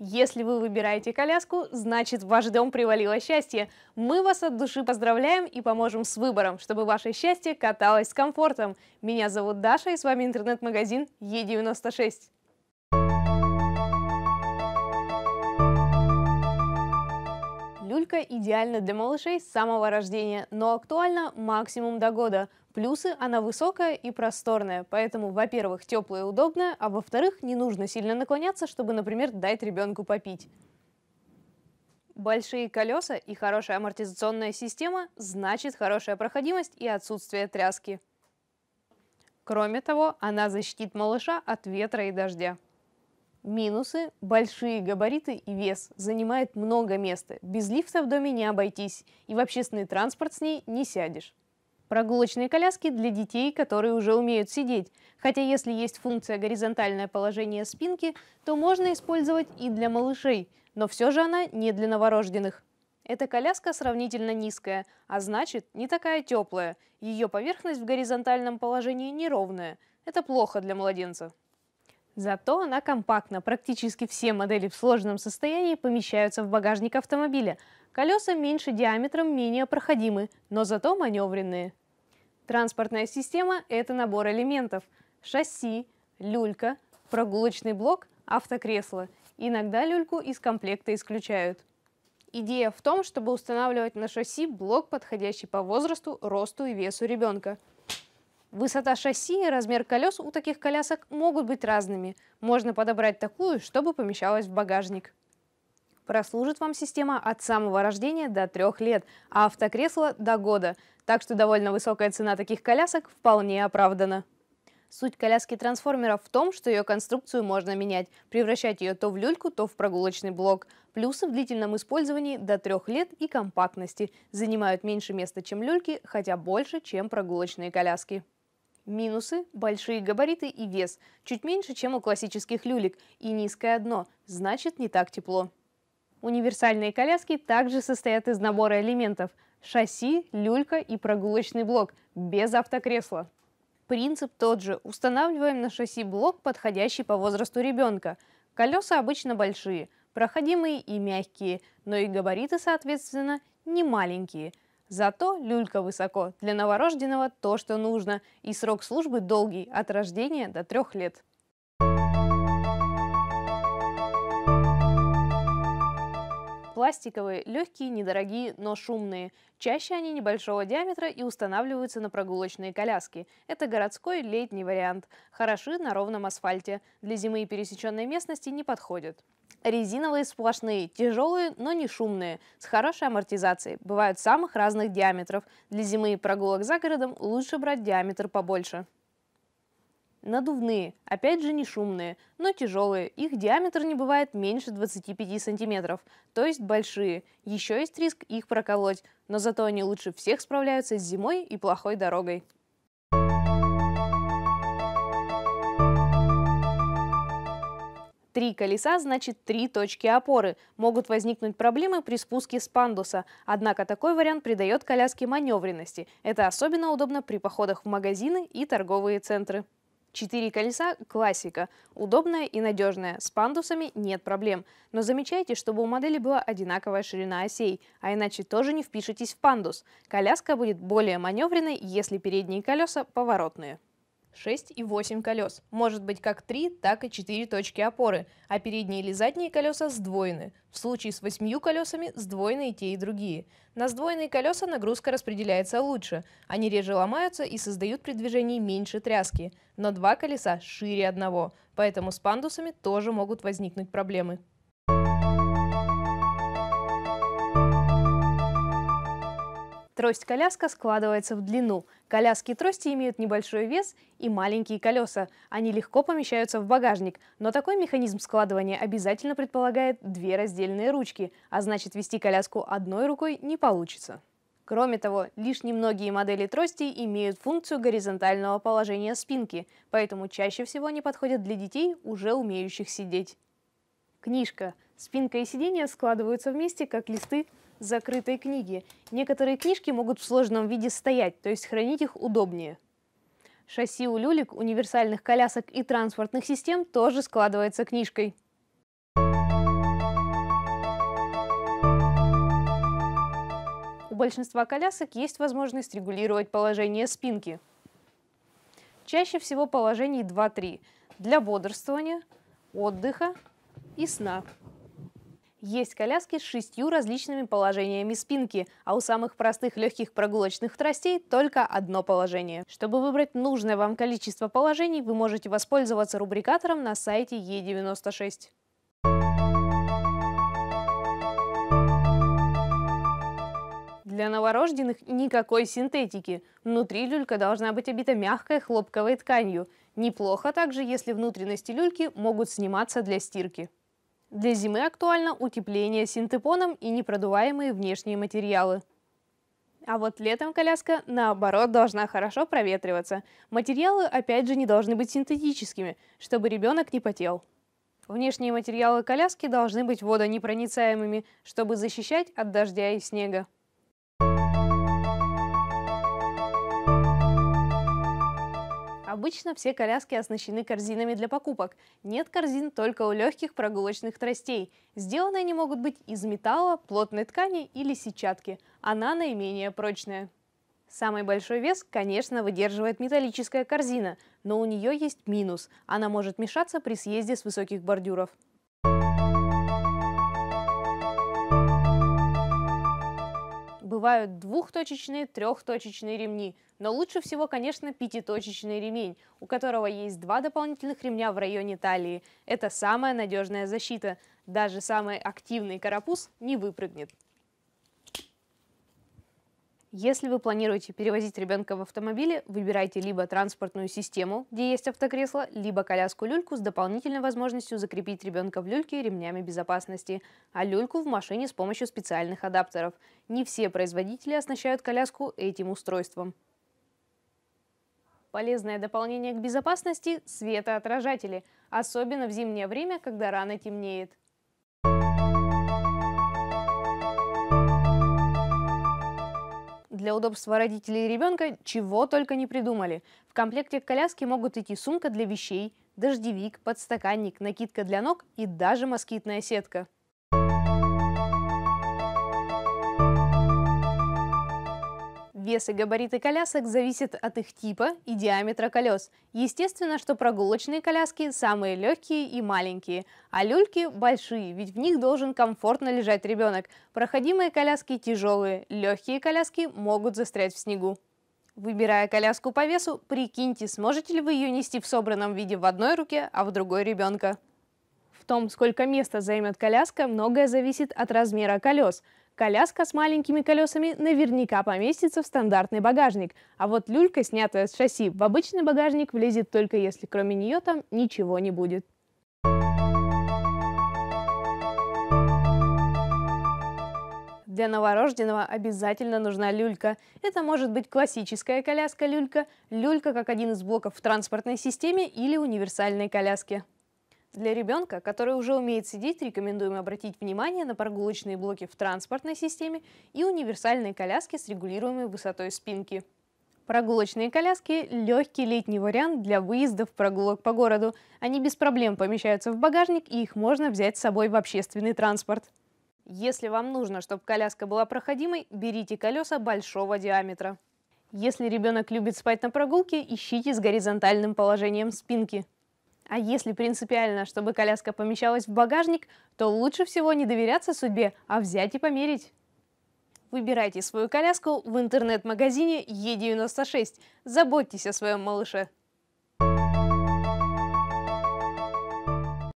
Если вы выбираете коляску, значит в ваш дом привалило счастье. Мы вас от души поздравляем и поможем с выбором, чтобы ваше счастье каталось с комфортом. Меня зовут Даша и с вами интернет-магазин Е96. Пилюлька идеально для малышей с самого рождения, но актуально максимум до года. Плюсы – она высокая и просторная, поэтому, во-первых, теплая и удобная, а во-вторых, не нужно сильно наклоняться, чтобы, например, дать ребенку попить. Большие колеса и хорошая амортизационная система значит хорошая проходимость и отсутствие тряски. Кроме того, она защитит малыша от ветра и дождя. Минусы – большие габариты и вес, занимает много места, без лифта в доме не обойтись, и в общественный транспорт с ней не сядешь. Прогулочные коляски для детей, которые уже умеют сидеть, хотя если есть функция горизонтальное положение спинки, то можно использовать и для малышей, но все же она не для новорожденных. Эта коляска сравнительно низкая, а значит не такая теплая, ее поверхность в горизонтальном положении неровная. Это плохо для младенца. Зато она компактна. Практически все модели в сложенном состоянии помещаются в багажник автомобиля. Колеса меньше диаметром, менее проходимы, но зато маневренные. Транспортная система – это набор элементов. Шасси, люлька, прогулочный блок, автокресло. Иногда люльку из комплекта исключают. Идея в том, чтобы устанавливать на шасси блок, подходящий по возрасту, росту и весу ребенка – Высота шасси и размер колес у таких колясок могут быть разными. Можно подобрать такую, чтобы помещалась в багажник. Прослужит вам система от самого рождения до трех лет, а автокресло до года. Так что довольно высокая цена таких колясок вполне оправдана. Суть коляски-трансформера в том, что ее конструкцию можно менять, превращать ее то в люльку, то в прогулочный блок. Плюсы в длительном использовании до трех лет и компактности. Занимают меньше места, чем люльки, хотя больше, чем прогулочные коляски. Минусы – большие габариты и вес, чуть меньше, чем у классических люлек, и низкое дно, значит не так тепло. Универсальные коляски также состоят из набора элементов – шасси, люлька и прогулочный блок, без автокресла. Принцип тот же – устанавливаем на шасси блок, подходящий по возрасту ребенка. Колеса обычно большие, проходимые и мягкие, но и габариты, соответственно, не маленькие – Зато люлька высоко. Для новорожденного то, что нужно. И срок службы долгий, от рождения до трех лет. Пластиковые, легкие, недорогие, но шумные. Чаще они небольшого диаметра и устанавливаются на прогулочные коляски. Это городской летний вариант. Хороши на ровном асфальте. Для зимы и пересеченной местности не подходят. Резиновые сплошные, тяжелые, но не шумные, с хорошей амортизацией. Бывают самых разных диаметров. Для зимы и прогулок за городом лучше брать диаметр побольше. Надувные, опять же не шумные, но тяжелые. Их диаметр не бывает меньше 25 сантиметров, то есть большие. Еще есть риск их проколоть, но зато они лучше всех справляются с зимой и плохой дорогой. Три колеса значит три точки опоры. Могут возникнуть проблемы при спуске с пандуса. Однако такой вариант придает коляске маневренности. Это особенно удобно при походах в магазины и торговые центры. Четыре колеса – классика, удобная и надежная, с пандусами нет проблем. Но замечайте, чтобы у модели была одинаковая ширина осей, а иначе тоже не впишетесь в пандус. Коляска будет более маневренной, если передние колеса поворотные. 6 и 8 колес. Может быть как 3, так и 4 точки опоры, а передние или задние колеса сдвоены. В случае с 8 колесами сдвоены и те, и другие. На сдвоенные колеса нагрузка распределяется лучше, они реже ломаются и создают при движении меньше тряски, но два колеса шире одного, поэтому с пандусами тоже могут возникнуть проблемы. Трость-коляска складывается в длину. Коляски и трости имеют небольшой вес и маленькие колеса. Они легко помещаются в багажник, но такой механизм складывания обязательно предполагает две раздельные ручки, а значит вести коляску одной рукой не получится. Кроме того, лишь немногие модели тростей имеют функцию горизонтального положения спинки, поэтому чаще всего они подходят для детей, уже умеющих сидеть. Книжка. Спинка и сиденье складываются вместе, как листы закрытой книги. Некоторые книжки могут в сложном виде стоять, то есть хранить их удобнее. Шасси у люлек, универсальных колясок и транспортных систем тоже складывается книжкой. У большинства колясок есть возможность регулировать положение спинки. Чаще всего положений 2-3 для бодрствования, отдыха и сна. Есть коляски с шестью различными положениями спинки, а у самых простых легких прогулочных тростей только одно положение. Чтобы выбрать нужное вам количество положений, вы можете воспользоваться рубрикатором на сайте Е96. Для новорожденных никакой синтетики. Внутри люлька должна быть обита мягкой хлопковой тканью. Неплохо также, если внутренности люльки могут сниматься для стирки. Для зимы актуально утепление синтепоном и непродуваемые внешние материалы. А вот летом коляска, наоборот, должна хорошо проветриваться. Материалы, опять же, не должны быть синтетическими, чтобы ребенок не потел. Внешние материалы коляски должны быть водонепроницаемыми, чтобы защищать от дождя и снега. Обычно все коляски оснащены корзинами для покупок. Нет корзин только у легких прогулочных тростей. Сделаны они могут быть из металла, плотной ткани или сетчатки. Она наименее прочная. Самый большой вес, конечно, выдерживает металлическая корзина, но у нее есть минус – она может мешаться при съезде с высоких бордюров. Бывают двухточечные, трехточечные ремни, но лучше всего, конечно, пятиточечный ремень, у которого есть два дополнительных ремня в районе талии. Это самая надежная защита. Даже самый активный карапуз не выпрыгнет. Если вы планируете перевозить ребенка в автомобиле, выбирайте либо транспортную систему, где есть автокресло, либо коляску-люльку с дополнительной возможностью закрепить ребенка в люльке ремнями безопасности, а люльку в машине с помощью специальных адаптеров. Не все производители оснащают коляску этим устройством. Полезное дополнение к безопасности – светоотражатели, особенно в зимнее время, когда рано темнеет. Для удобства родителей и ребенка чего только не придумали. В комплекте к коляске могут идти сумка для вещей, дождевик, подстаканник, накидка для ног и даже москитная сетка. вес и габариты колясок зависят от их типа и диаметра колес. Естественно, что прогулочные коляски самые легкие и маленькие, а люльки большие, ведь в них должен комфортно лежать ребенок. Проходимые коляски тяжелые, легкие коляски могут застрять в снегу. Выбирая коляску по весу, прикиньте, сможете ли вы ее нести в собранном виде в одной руке, а в другой ребенка. В том, сколько места займет коляска, многое зависит от размера колес. Коляска с маленькими колесами наверняка поместится в стандартный багажник, а вот люлька, снятая с шасси, в обычный багажник влезет только если кроме нее там ничего не будет. Для новорожденного обязательно нужна люлька. Это может быть классическая коляска-люлька, люлька как один из блоков в транспортной системе или универсальной коляске. Для ребенка, который уже умеет сидеть, рекомендуем обратить внимание на прогулочные блоки в транспортной системе и универсальные коляски с регулируемой высотой спинки. Прогулочные коляски – легкий летний вариант для выездов прогулок по городу. Они без проблем помещаются в багажник и их можно взять с собой в общественный транспорт. Если вам нужно, чтобы коляска была проходимой, берите колеса большого диаметра. Если ребенок любит спать на прогулке, ищите с горизонтальным положением спинки. А если принципиально, чтобы коляска помещалась в багажник, то лучше всего не доверяться судьбе, а взять и померить. Выбирайте свою коляску в интернет-магазине Е96. Заботьтесь о своем малыше.